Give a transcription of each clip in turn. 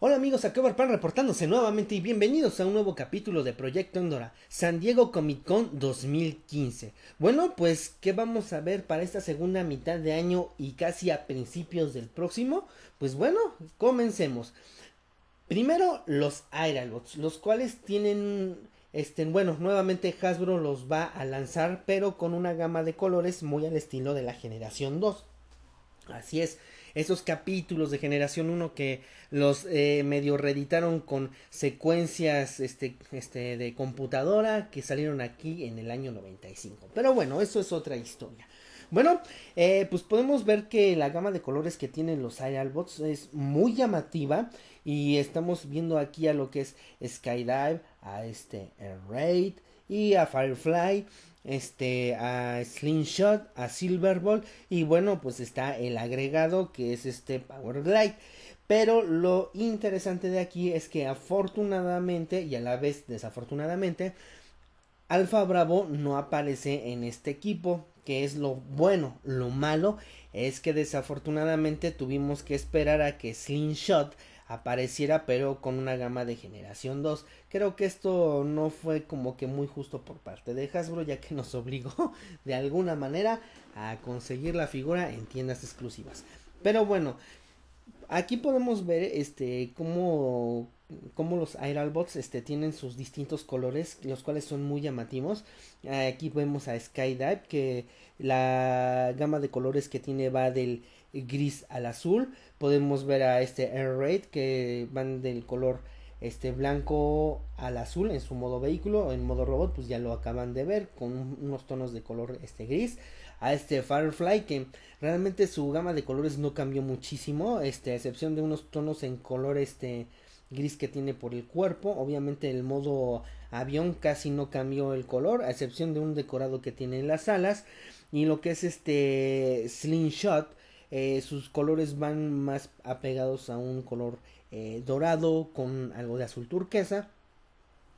Hola amigos, aquí Barpan reportándose nuevamente y bienvenidos a un nuevo capítulo de Proyecto Endora, San Diego Comic Con 2015. Bueno, pues, ¿qué vamos a ver para esta segunda mitad de año y casi a principios del próximo? Pues bueno, comencemos. Primero, los Aeralots, los cuales tienen, este, bueno, nuevamente Hasbro los va a lanzar, pero con una gama de colores muy al estilo de la generación 2. Así es, esos capítulos de Generación 1 que los eh, medio reeditaron con secuencias este, este, de computadora que salieron aquí en el año 95. Pero bueno, eso es otra historia. Bueno, eh, pues podemos ver que la gama de colores que tienen los Bots es muy llamativa y estamos viendo aquí a lo que es Skydive, a este Raid, y a Firefly, este, a Slingshot, a Silverball y bueno, pues está el agregado que es este Power Glide. Pero lo interesante de aquí es que afortunadamente y a la vez desafortunadamente, Alfa Bravo no aparece en este equipo, que es lo bueno. Lo malo es que desafortunadamente tuvimos que esperar a que Slingshot apareciera, pero con una gama de generación 2. Creo que esto no fue como que muy justo por parte de Hasbro, ya que nos obligó de alguna manera a conseguir la figura en tiendas exclusivas. Pero bueno, aquí podemos ver este cómo como los Airalbots este, tienen sus distintos colores, los cuales son muy llamativos. Aquí vemos a Skydive, que la gama de colores que tiene va del gris al azul. Podemos ver a este Air Raid que van del color este blanco al azul en su modo vehículo, en modo robot, pues ya lo acaban de ver con unos tonos de color este gris. A este Firefly que realmente su gama de colores no cambió muchísimo, este a excepción de unos tonos en color este gris que tiene por el cuerpo. Obviamente el modo avión casi no cambió el color, a excepción de un decorado que tiene en las alas y lo que es este slingshot eh, sus colores van más apegados a un color eh, dorado con algo de azul turquesa.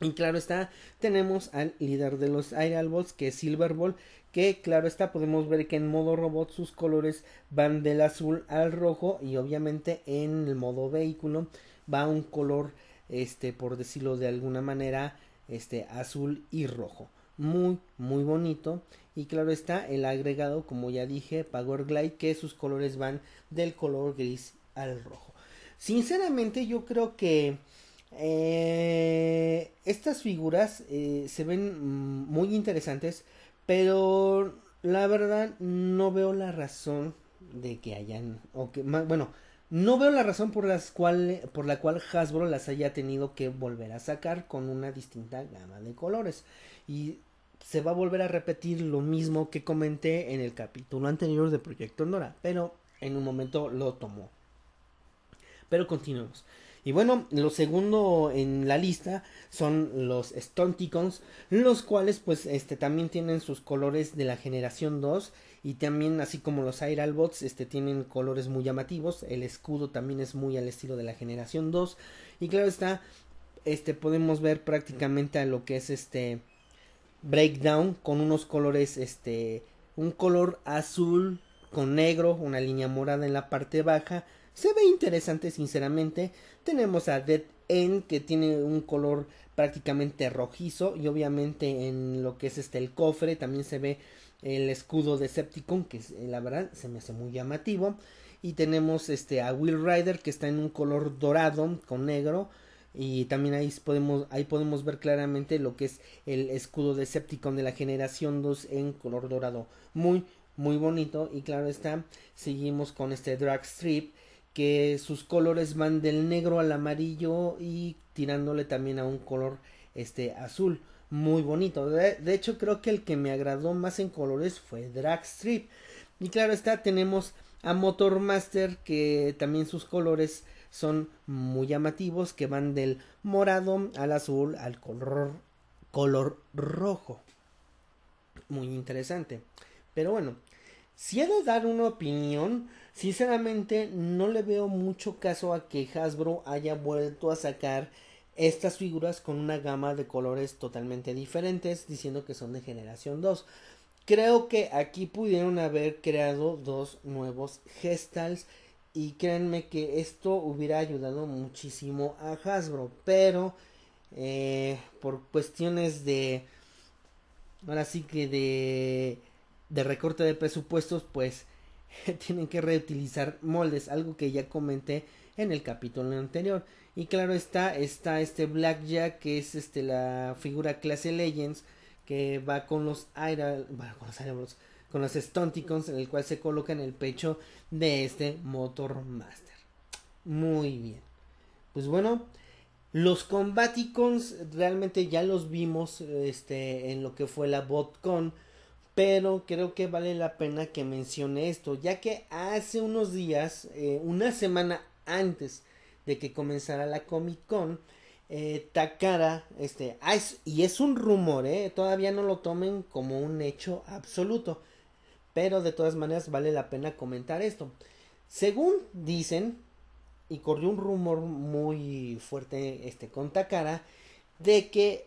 Y claro está, tenemos al líder de los Air que es Silver Ball, que claro está, podemos ver que en modo robot sus colores van del azul al rojo y obviamente en el modo vehículo va un color, este, por decirlo de alguna manera, este, azul y rojo muy muy bonito y claro está el agregado como ya dije Power Glide que sus colores van del color gris al rojo sinceramente yo creo que eh, estas figuras eh, se ven mm, muy interesantes pero la verdad no veo la razón de que hayan o que bueno no veo la razón por, las por la cual Hasbro las haya tenido que volver a sacar con una distinta gama de colores. Y se va a volver a repetir lo mismo que comenté en el capítulo anterior de Proyecto Nora, pero en un momento lo tomó. Pero continuemos. Y bueno, lo segundo en la lista son los Stunticons, los cuales pues este también tienen sus colores de la generación 2 y también así como los Airalbots este tienen colores muy llamativos, el escudo también es muy al estilo de la generación 2 y claro está este podemos ver prácticamente a lo que es este breakdown con unos colores, este, un color azul con negro, una línea morada en la parte baja. Se ve interesante, sinceramente. Tenemos a Dead End que tiene un color prácticamente rojizo y obviamente en lo que es este el cofre también se ve el escudo de Septicon que eh, la verdad se me hace muy llamativo y tenemos este a Will Rider que está en un color dorado con negro y también ahí podemos, ahí podemos ver claramente lo que es el escudo de Decepticon de la generación 2 en color dorado. Muy, muy bonito. Y claro está, seguimos con este drag strip que sus colores van del negro al amarillo y tirándole también a un color este azul muy bonito de, de hecho creo que el que me agradó más en colores fue drag strip y claro está tenemos a motor master que también sus colores son muy llamativos que van del morado al azul al color, color rojo. Muy interesante. Pero bueno, si he de dar una opinión, sinceramente no le veo mucho caso a que Hasbro haya vuelto a sacar estas figuras con una gama de colores totalmente diferentes, diciendo que son de generación 2. Creo que aquí pudieron haber creado dos nuevos gestals y créanme que esto hubiera ayudado muchísimo a Hasbro, pero eh, por cuestiones de... Ahora sí que de, de recorte de presupuestos, pues tienen que reutilizar moldes, algo que ya comenté en el capítulo anterior. Y claro está, está este Blackjack, que es este la figura clase Legends, que va con los Iron, bueno, con los con los Stunticons en el cual se coloca en el pecho de este Motor Master. Muy bien. Pues bueno, los Combaticons realmente ya los vimos este, en lo que fue la BotCon. Pero creo que vale la pena que mencione esto, ya que hace unos días, eh, una semana antes de que comenzara la Comic Con, eh, Takara, este, ah, y es un rumor, eh, todavía no lo tomen como un hecho absoluto, pero de todas maneras vale la pena comentar esto. Según dicen, y corrió un rumor muy fuerte este, con Takara, de que,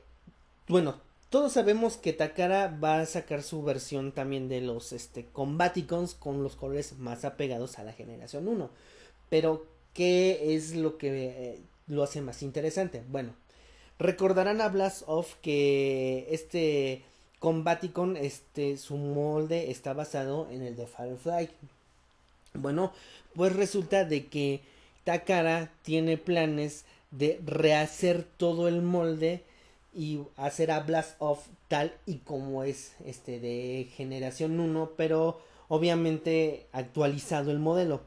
bueno, todos sabemos que Takara va a sacar su versión también de los este, Combaticons con los colores más apegados a la generación 1. Pero, ¿qué es lo que eh, lo hace más interesante? Bueno, recordarán a Blast Off que este Combaticon, este, su molde está basado en el de Firefly. Bueno, pues resulta de que Takara tiene planes de rehacer todo el molde y hacer a Blast Off tal y como es este de generación 1, pero obviamente actualizado el modelo.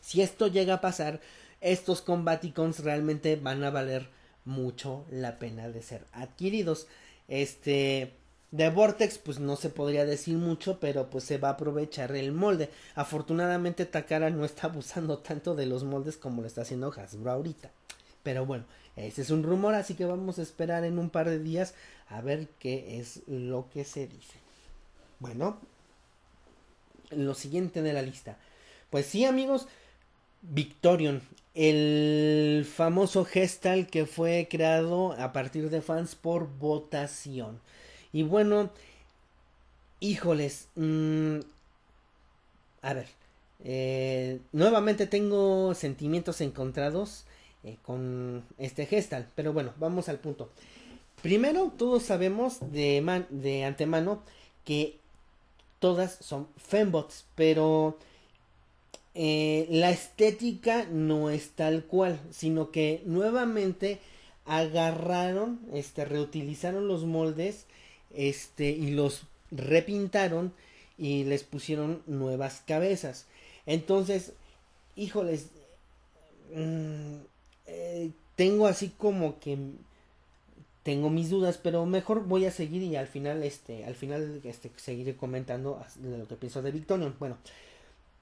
Si esto llega a pasar, estos Combaticons realmente van a valer mucho la pena de ser adquiridos. Este, de Vortex, pues no se podría decir mucho, pero pues se va a aprovechar el molde. Afortunadamente, Takara no está abusando tanto de los moldes como lo está haciendo Hasbro ahorita. Pero bueno, ese es un rumor, así que vamos a esperar en un par de días a ver qué es lo que se dice. Bueno, lo siguiente de la lista. Pues sí, amigos, Victorion, el famoso gestal que fue creado a partir de fans por votación. Y bueno, híjoles, mm, a ver, eh, nuevamente tengo sentimientos encontrados eh, con este gestal, pero bueno, vamos al punto. Primero, todos sabemos de, de antemano que todas son fembots, pero eh, la estética no es tal cual, sino que nuevamente agarraron, este, reutilizaron los moldes este, y los repintaron y les pusieron nuevas cabezas. Entonces, híjoles, mm, eh, tengo así como que tengo mis dudas, pero mejor voy a seguir y al final este, al final este seguiré comentando lo que pienso de Victorion. Bueno,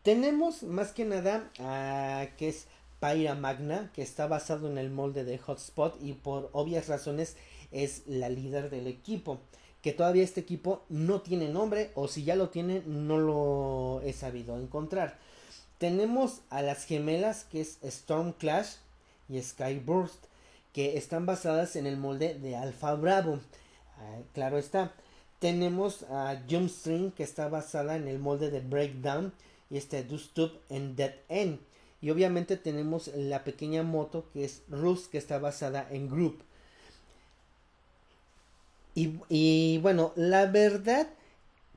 tenemos más que nada a que es Pyra Magna, que está basado en el molde de Hotspot y por obvias razones es la líder del equipo que todavía este equipo no tiene nombre o si ya lo tiene no lo he sabido encontrar. Tenemos a las gemelas que es Storm Clash y Skyburst que están basadas en el molde de Alpha Bravo. Ah, claro está. Tenemos a Jumpstring que está basada en el molde de Breakdown y este Dustup en Dead End. Y obviamente tenemos la pequeña moto que es Rus que está basada en Group. Y, bueno, la verdad,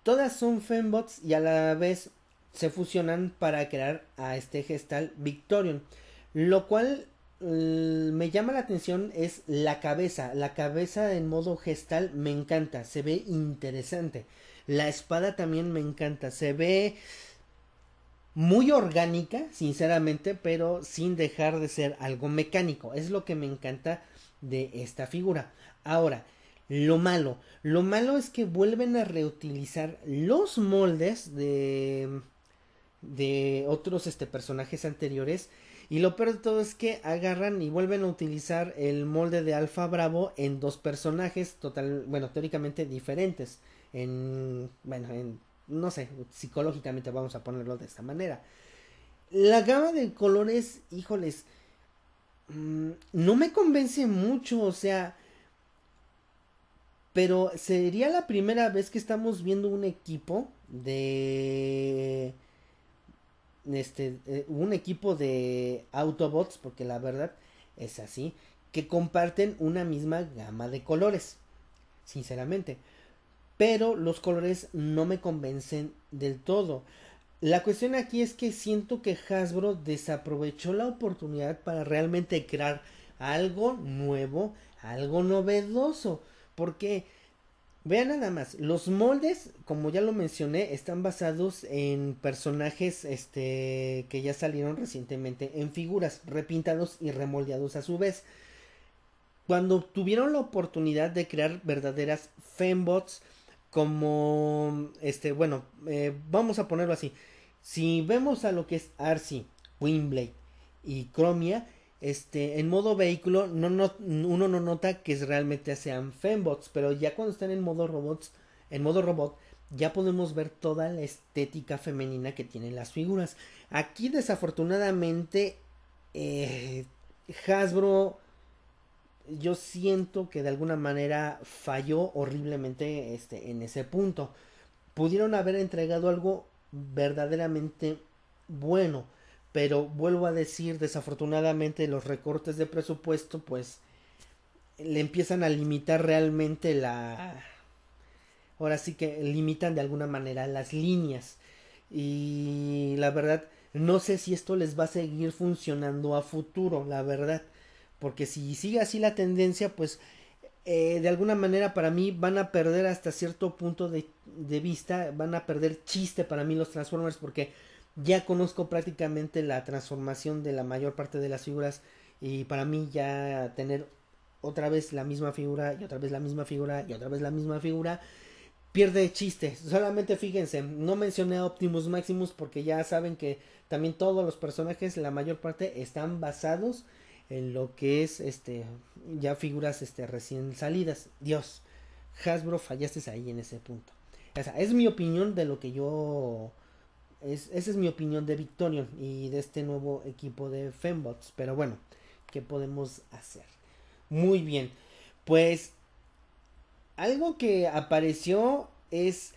todas son fembots y a la vez se fusionan para crear a este gestal Victorion. Lo cual mm, me llama la atención es la cabeza. La cabeza en modo gestal me encanta, se ve interesante. La espada también me encanta, se ve muy orgánica, sinceramente, pero sin dejar de ser algo mecánico. Es lo que me encanta de esta figura. Ahora, lo malo, lo malo es que vuelven a reutilizar los moldes de de otros este personajes anteriores y lo peor de todo es que agarran y vuelven a utilizar el molde de Alfa Bravo en dos personajes total, bueno, teóricamente diferentes. En, bueno, en, no sé, psicológicamente vamos a ponerlo de esta manera. La gama de colores, híjoles, mm, no me convence mucho, o sea, pero sería la primera vez que estamos viendo un equipo de. Este, eh, un equipo de Autobots, porque la verdad es así, que comparten una misma gama de colores, sinceramente. Pero los colores no me convencen del todo. La cuestión aquí es que siento que Hasbro desaprovechó la oportunidad para realmente crear algo nuevo, algo novedoso. Porque, vean nada más, los moldes, como ya lo mencioné, están basados en personajes este, que ya salieron recientemente, en figuras repintados y remoldeados a su vez. Cuando tuvieron la oportunidad de crear verdaderas fembots, como, este, bueno, eh, vamos a ponerlo así. Si vemos a lo que es Arcee, Winblade y Cromia, este, en modo vehículo uno no nota que realmente sean fembots, pero ya cuando están en modo robots, en modo robot, ya podemos ver toda la estética femenina que tienen las figuras. Aquí desafortunadamente eh, Hasbro yo siento que de alguna manera falló horriblemente este, en ese punto. Pudieron haber entregado algo verdaderamente bueno pero vuelvo a decir, desafortunadamente los recortes de presupuesto pues le empiezan a limitar realmente la... Ahora sí que limitan de alguna manera las líneas. Y la verdad, no sé si esto les va a seguir funcionando a futuro, la verdad. Porque si sigue así la tendencia, pues eh, de alguna manera para mí van a perder hasta cierto punto de vista, van a perder chiste para mí los Transformers porque ya conozco prácticamente la transformación de la mayor parte de las figuras y para mí ya tener otra vez la misma figura y otra vez la misma figura y otra vez la misma figura pierde chiste. Solamente fíjense, no mencioné a Optimus Maximus porque ya saben que también todos los personajes, la mayor parte, están basados en lo que es este ya figuras este recién salidas. Dios, Hasbro fallaste ahí en ese punto. O sea, es mi opinión de lo que yo es, esa es mi opinión de victorio y de este nuevo equipo de Fembots. Pero bueno, ¿qué podemos hacer? Muy bien. Pues algo que apareció es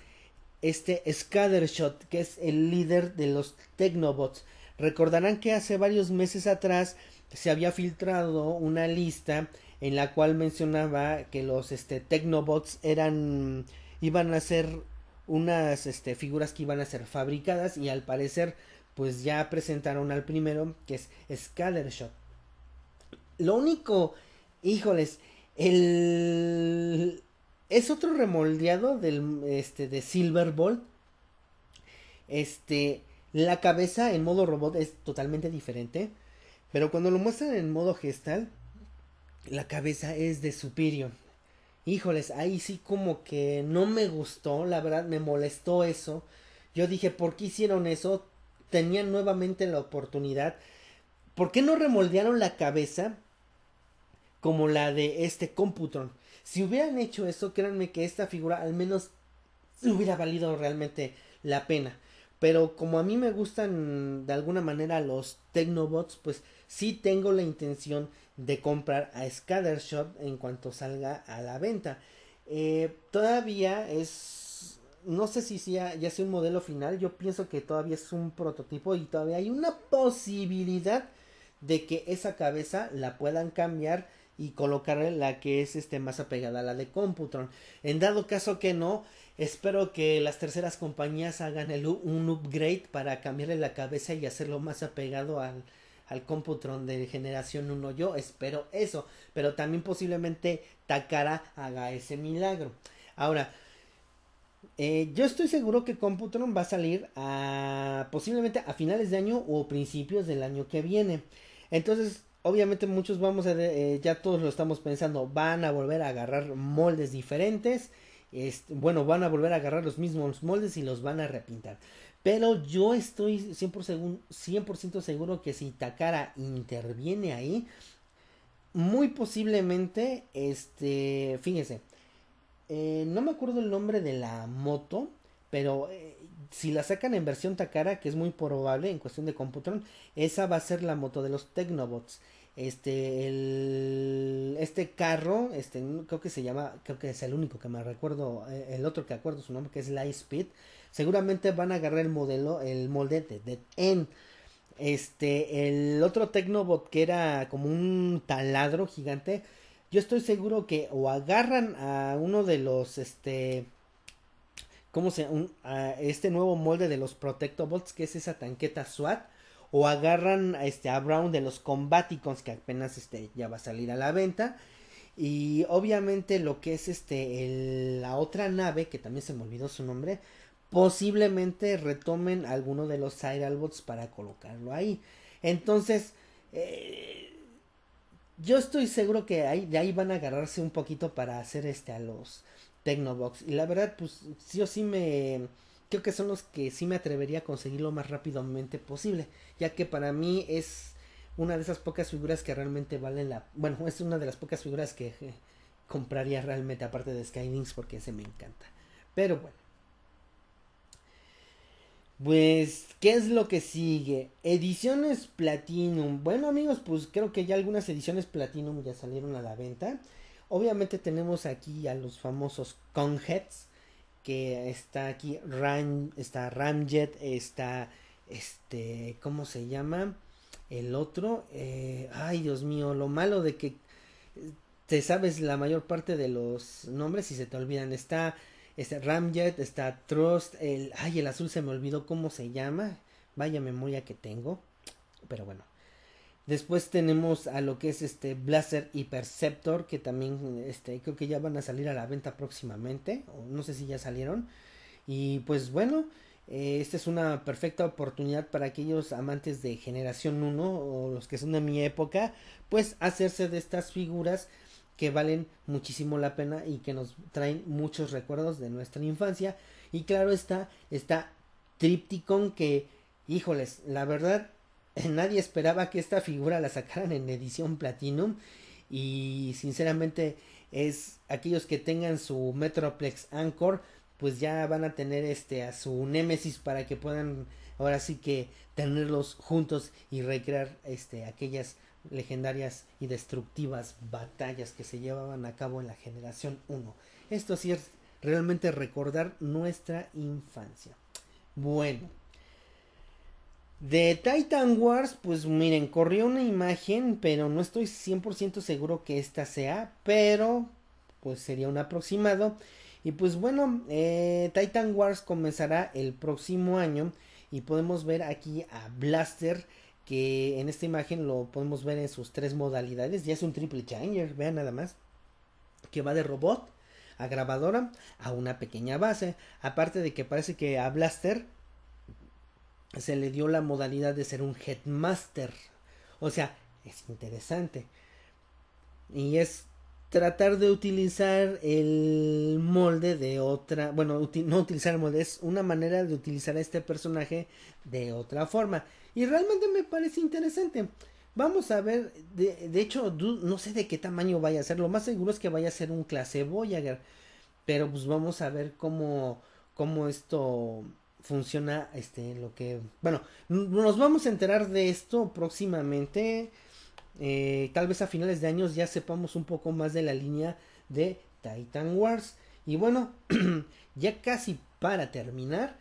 este Scattershot, que es el líder de los Technobots. Recordarán que hace varios meses atrás se había filtrado una lista en la cual mencionaba que los este, Technobots eran iban a ser unas este, figuras que iban a ser fabricadas y al parecer pues ya presentaron al primero que es Shot. Lo único, híjoles, el es otro remoldeado del este de Silver Bolt. Este, la cabeza en modo robot es totalmente diferente, pero cuando lo muestran en modo gestal, la cabeza es de Superior híjoles, ahí sí como que no me gustó, la verdad me molestó eso. Yo dije, ¿por qué hicieron eso? Tenían nuevamente la oportunidad. ¿Por qué no remoldearon la cabeza como la de este Computron? Si hubieran hecho eso, créanme que esta figura al menos hubiera valido realmente la pena. Pero como a mí me gustan de alguna manera los Tecnobots, pues sí tengo la intención de comprar a Scattershot en cuanto salga a la venta. Eh, todavía es. No sé si ya sea un modelo final. Yo pienso que todavía es un prototipo y todavía hay una posibilidad de que esa cabeza la puedan cambiar y colocarle la que es este, más apegada a la de Computron. En dado caso que no, Espero que las terceras compañías hagan el, un upgrade para cambiarle la cabeza y hacerlo más apegado al, al Computron de generación 1. Yo espero eso, pero también posiblemente Takara haga ese milagro. Ahora, eh, yo estoy seguro que Computron va a salir a, posiblemente a finales de año o principios del año que viene. Entonces, obviamente muchos vamos a, eh, ya todos lo estamos pensando, van a volver a agarrar moldes diferentes este, bueno, van a volver a agarrar los mismos moldes y los van a repintar. Pero yo estoy 100%, seguro, 100 seguro que si Takara interviene ahí, muy posiblemente, este, fíjense, eh, no me acuerdo el nombre de la moto, pero eh, si la sacan en versión Takara, que es muy probable en cuestión de Computron, esa va a ser la moto de los Technobots este este carro este creo que se llama creo que es el único que me recuerdo eh, el otro que acuerdo su nombre que es Speed seguramente van a agarrar el modelo el molde de Dead End este el otro Tecnobot que era como un taladro gigante yo estoy seguro que o agarran a uno de los este cómo se este nuevo molde de los Protectobots que es esa tanqueta SWAT o agarran este, a Brown de los Combaticons que apenas este, ya va a salir a la venta. Y obviamente lo que es este, la otra nave, que también se me olvidó su nombre, posiblemente retomen alguno de los Bots para colocarlo ahí. Entonces, eh, yo estoy seguro que ahí, de ahí van a agarrarse un poquito para hacer este a los Tecnobox. Y la verdad, pues sí o sí me creo que son los que sí me atrevería a conseguir lo más rápidamente posible, ya que para mí es una de esas pocas figuras que realmente valen la... Bueno, es una de las pocas figuras que eh, compraría realmente aparte de Skylinks porque ese me encanta. Pero bueno. Pues, ¿qué es lo que sigue? Ediciones Platinum. Bueno amigos, pues creo que ya algunas ediciones Platinum ya salieron a la venta. Obviamente tenemos aquí a los famosos Conheads que está aquí Ram, está Ramjet, está este, ¿cómo se llama? El otro, eh, ay Dios mío, lo malo de que te sabes la mayor parte de los nombres y se te olvidan. Está este Ramjet, está Trust, el, ay el azul se me olvidó cómo se llama. Vaya memoria que tengo, pero bueno. Después tenemos a lo que es este Blaster y Perceptor, que también este, creo que ya van a salir a la venta próximamente, o no sé si ya salieron. Y pues bueno, eh, esta es una perfecta oportunidad para aquellos amantes de generación 1 o los que son de mi época, pues hacerse de estas figuras que valen muchísimo la pena y que nos traen muchos recuerdos de nuestra infancia. Y claro está, está Tripticon que, híjoles, la verdad nadie esperaba que esta figura la sacaran en edición Platinum y sinceramente es aquellos que tengan su Metroplex Anchor pues ya van a tener este a su Némesis para que puedan ahora sí que tenerlos juntos y recrear este aquellas legendarias y destructivas batallas que se llevaban a cabo en la generación 1. Esto sí es realmente recordar nuestra infancia. Bueno, de Titan Wars, pues miren, corrió una imagen, pero no estoy 100% seguro que esta sea, pero pues sería un aproximado. Y pues bueno, eh, Titan Wars comenzará el próximo año y podemos ver aquí a Blaster que en esta imagen lo podemos ver en sus tres modalidades. Ya es un triple changer, vean nada más. Que va de robot a grabadora a una pequeña base. Aparte de que parece que a Blaster se le dio la modalidad de ser un headmaster. O sea, es interesante. Y es tratar de utilizar el molde de otra, bueno, no utilizar el molde, es una manera de utilizar a este personaje de otra forma. Y realmente me parece interesante. Vamos a ver, de, de hecho, no sé de qué tamaño vaya a ser, lo más seguro es que vaya a ser un clase Voyager. Pero pues vamos a ver cómo, cómo esto funciona este lo que bueno nos vamos a enterar de esto próximamente eh, tal vez a finales de años ya sepamos un poco más de la línea de Titan Wars y bueno ya casi para terminar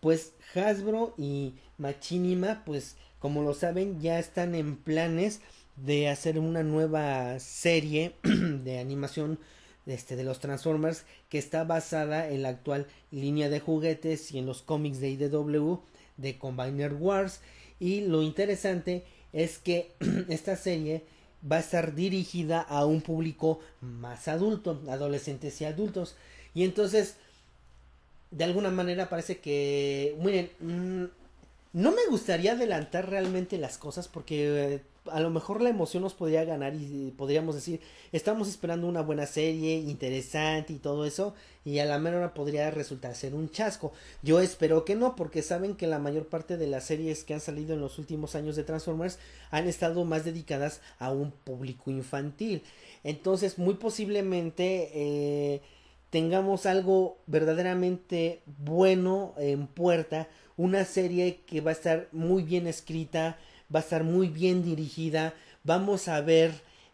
pues Hasbro y Machinima pues como lo saben ya están en planes de hacer una nueva serie de animación este, de los Transformers que está basada en la actual línea de juguetes y en los cómics de IDW de Combiner Wars y lo interesante es que esta serie va a estar dirigida a un público más adulto, adolescentes y adultos. Y entonces, de alguna manera parece que, miren, mm, no me gustaría adelantar realmente las cosas porque eh, a lo mejor la emoción nos podría ganar y podríamos decir, estamos esperando una buena serie, interesante y todo eso, y a la mera podría resultar ser un chasco. Yo espero que no, porque saben que la mayor parte de las series que han salido en los últimos años de Transformers han estado más dedicadas a un público infantil. Entonces, muy posiblemente eh, tengamos algo verdaderamente bueno en puerta, una serie que va a estar muy bien escrita, va a estar muy bien dirigida, vamos a ver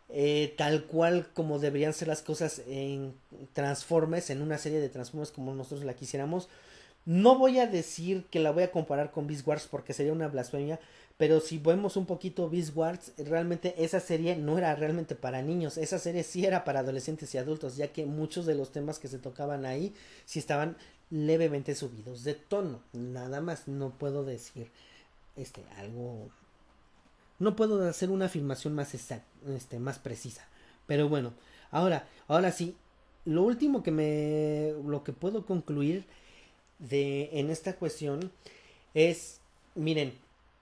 eh, tal cual como deberían ser las cosas en Transformers, en una serie de Transformers como nosotros la quisiéramos. No voy a decir que la voy a comparar con Beast Wars porque sería una blasfemia, pero si vemos un poquito Beast Wars, realmente esa serie no era realmente para niños, esa serie sí era para adolescentes y adultos, ya que muchos de los temas que se tocaban ahí sí estaban levemente subidos de tono, nada más, no puedo decir este algo no puedo hacer una afirmación más exacta, este, más precisa. Pero bueno, ahora, ahora sí, lo último que me, lo que puedo concluir de, en esta cuestión es, miren,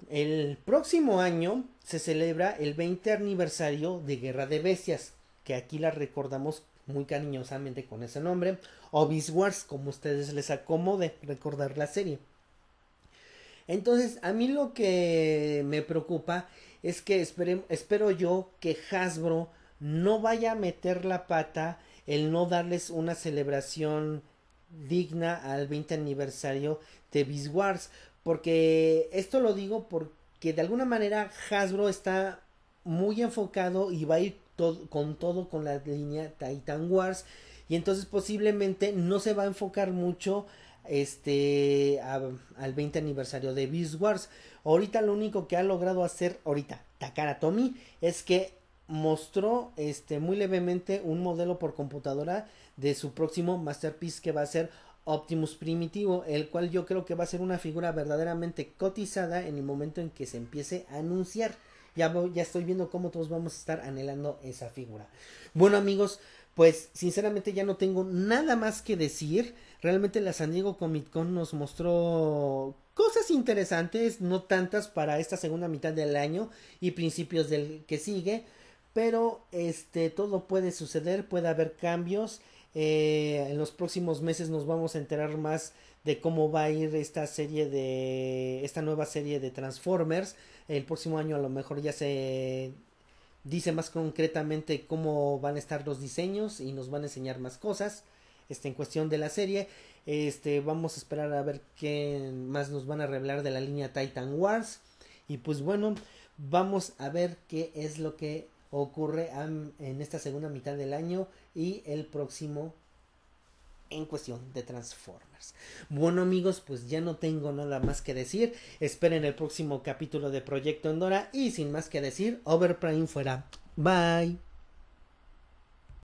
el próximo año se celebra el 20 aniversario de Guerra de Bestias, que aquí la recordamos muy cariñosamente con ese nombre, o Beast Wars, como ustedes les acomode recordar la serie. Entonces, a mí lo que me preocupa es que espero yo que Hasbro no vaya a meter la pata el no darles una celebración digna al 20 aniversario de Beast Wars. Porque esto lo digo porque de alguna manera Hasbro está muy enfocado y va a ir con todo con la línea Titan Wars. Y entonces posiblemente no se va a enfocar mucho este al 20 aniversario de Beast Wars. Ahorita lo único que ha logrado hacer ahorita Takara Tomy es que mostró este muy levemente un modelo por computadora de su próximo masterpiece que va a ser Optimus Primitivo, el cual yo creo que va a ser una figura verdaderamente cotizada en el momento en que se empiece a anunciar. Ya, ya estoy viendo cómo todos vamos a estar anhelando esa figura. Bueno amigos, pues sinceramente ya no tengo nada más que decir realmente la San Diego Comic Con nos mostró cosas interesantes, no tantas para esta segunda mitad del año y principios del que sigue, pero este todo puede suceder, puede haber cambios. Eh, en los próximos meses nos vamos a enterar más de cómo va a ir esta serie de esta nueva serie de Transformers. El próximo año a lo mejor ya se dice más concretamente cómo van a estar los diseños y nos van a enseñar más cosas. Este, en cuestión de la serie. Este, vamos a esperar a ver qué más nos van a revelar de la línea Titan Wars. Y pues bueno, vamos a ver qué es lo que ocurre en esta segunda mitad del año y el próximo en cuestión de Transformers. Bueno amigos, pues ya no tengo nada más que decir. Esperen el próximo capítulo de Proyecto Endora y sin más que decir, Overprime fuera. Bye.